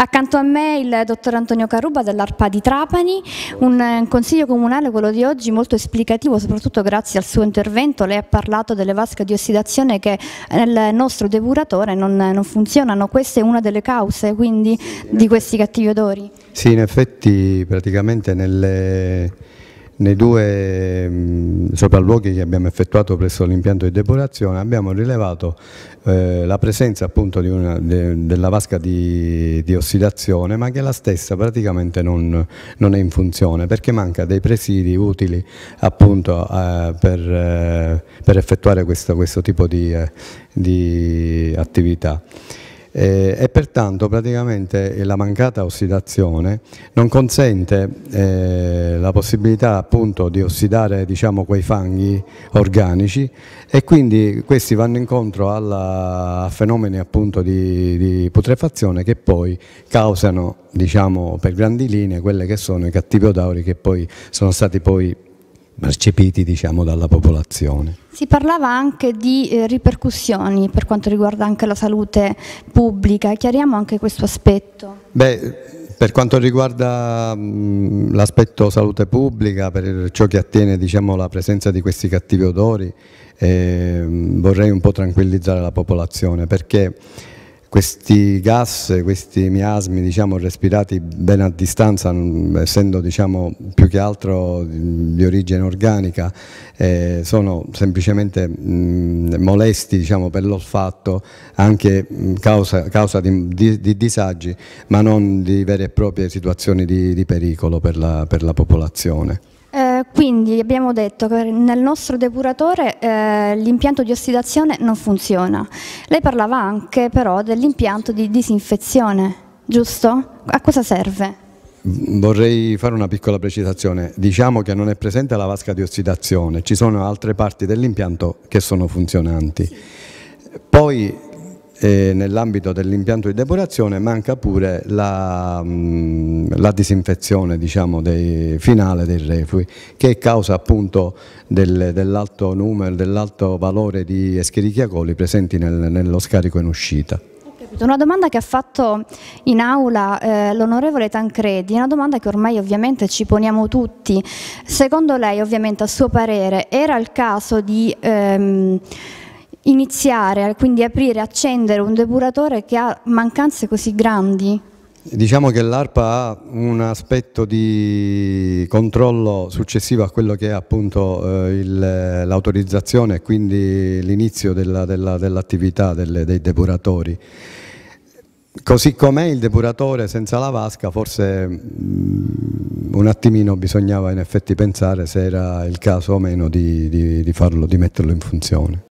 Accanto a me il dottor Antonio Caruba dell'ARPA di Trapani, un eh, consiglio comunale, quello di oggi, molto esplicativo, soprattutto grazie al suo intervento. Lei ha parlato delle vasche di ossidazione che nel nostro depuratore non, non funzionano. Questa è una delle cause quindi, di questi cattivi odori? Sì, in effetti praticamente nelle nei due mh, mm, sopralluoghi che abbiamo effettuato presso l'impianto di depurazione abbiamo rilevato eh, la presenza appunto una, de, della vasca di, di, ossidazione ma che la stessa praticamente non, non, è in funzione perché manca dei presidi utili appunto eh, per, eh, per, effettuare questo, questo tipo di, eh, di attività eh, e pertanto praticamente la mancata ossidazione non consente eh, la possibilità appunto di ossidare diciamo, quei fanghi organici e quindi questi vanno incontro alla, a fenomeni appunto di, di putrefazione che poi causano diciamo, per grandi linee quelle che sono i cattivi odori che poi sono stati poi percepiti diciamo, dalla popolazione. Si parlava anche di eh, ripercussioni per quanto riguarda anche la salute pubblica, chiariamo anche questo aspetto. Beh, per quanto riguarda mm, l'aspetto salute pubblica, per ciò che attiene diciamo, alla presenza di questi cattivi odori, eh, vorrei un po' tranquillizzare la popolazione perché questi gas, questi miasmi diciamo, respirati ben a distanza, essendo diciamo, più che altro di origine organica, eh, sono semplicemente mh, mm, molesti diciamo, per l'olfatto, anche mm, causa, causa di, di, di, disagi, ma non di vere e proprie situazioni di, di pericolo per la, per la popolazione quindi abbiamo detto che nel nostro depuratore eh, l'impianto di ossidazione non funziona. Lei parlava anche però dell'impianto di disinfezione, giusto? A cosa serve? Vorrei fare una piccola precisazione, diciamo che non è presente la vasca di ossidazione, ci sono altre parti dell'impianto che sono funzionanti. Poi eh, nell'ambito dell'impianto di depurazione manca pure la, mh, mm, la disinfezione diciamo, dei, finale dei reflui che è causa appunto del, dell'alto numero, dell'alto valore di escherichia coli presenti nel, nello scarico in uscita. Una domanda che ha fatto in aula eh, l'onorevole Tancredi, una domanda che ormai ovviamente ci poniamo tutti. Secondo lei, ovviamente a suo parere, era il caso di... Ehm, iniziare, eh, quindi aprire, accendere un depuratore che ha mancanze così grandi? Diciamo che l'ARPA ha un aspetto di controllo successivo a quello che è appunto eh, l'autorizzazione e quindi l'inizio dell'attività dell dei depuratori. Così com'è il depuratore senza la vasca, forse mh, mm, un attimino bisognava in effetti pensare se era il caso o meno di, di, di, farlo, di metterlo in funzione.